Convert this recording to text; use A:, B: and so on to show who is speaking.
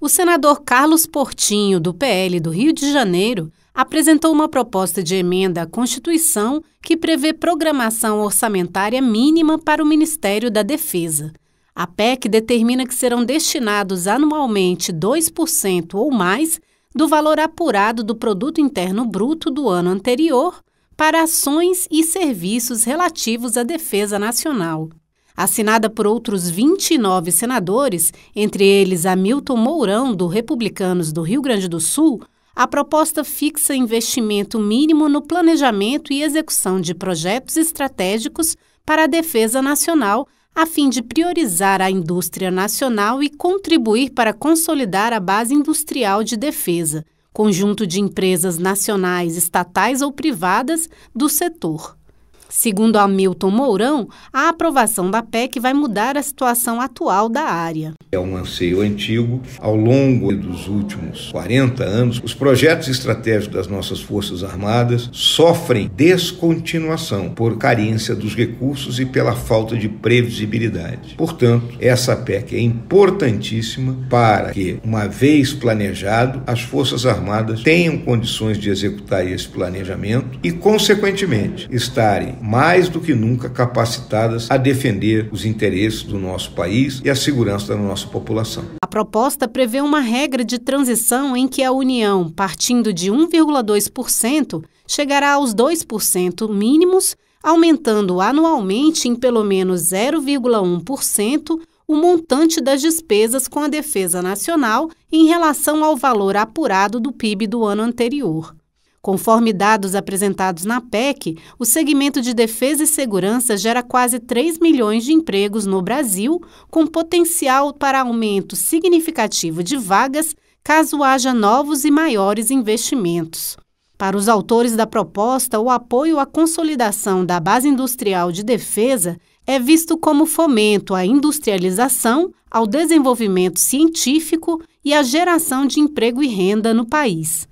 A: o senador Carlos Portinho, do PL do Rio de Janeiro, apresentou uma proposta de emenda à Constituição que prevê programação orçamentária mínima para o Ministério da Defesa. A PEC determina que serão destinados anualmente 2% ou mais do valor apurado do produto interno bruto do ano anterior para ações e serviços relativos à defesa nacional assinada por outros 29 senadores, entre eles Hamilton Mourão, do Republicanos do Rio Grande do Sul, a proposta fixa investimento mínimo no planejamento e execução de projetos estratégicos para a defesa nacional, a fim de priorizar a indústria nacional e contribuir para consolidar a base industrial de defesa, conjunto de empresas nacionais, estatais ou privadas do setor. Segundo Hamilton Mourão, a aprovação da PEC vai mudar a situação atual da área.
B: É um anseio antigo. Ao longo dos últimos 40 anos, os projetos estratégicos das nossas Forças Armadas sofrem descontinuação por carência dos recursos e pela falta de previsibilidade. Portanto, essa PEC é importantíssima para que, uma vez planejado, as Forças Armadas tenham condições de executar esse planejamento e, consequentemente, estarem mais do que nunca capacitadas a defender os interesses do nosso país e a segurança da nossa população. A
A: proposta prevê uma regra de transição em que a União, partindo de 1,2%, chegará aos 2% mínimos, aumentando anualmente em pelo menos 0,1% o montante das despesas com a defesa nacional em relação ao valor apurado do PIB do ano anterior. Conforme dados apresentados na PEC, o segmento de defesa e segurança gera quase 3 milhões de empregos no Brasil, com potencial para aumento significativo de vagas caso haja novos e maiores investimentos. Para os autores da proposta, o apoio à consolidação da base industrial de defesa é visto como fomento à industrialização, ao desenvolvimento científico
B: e à geração de emprego e renda no país.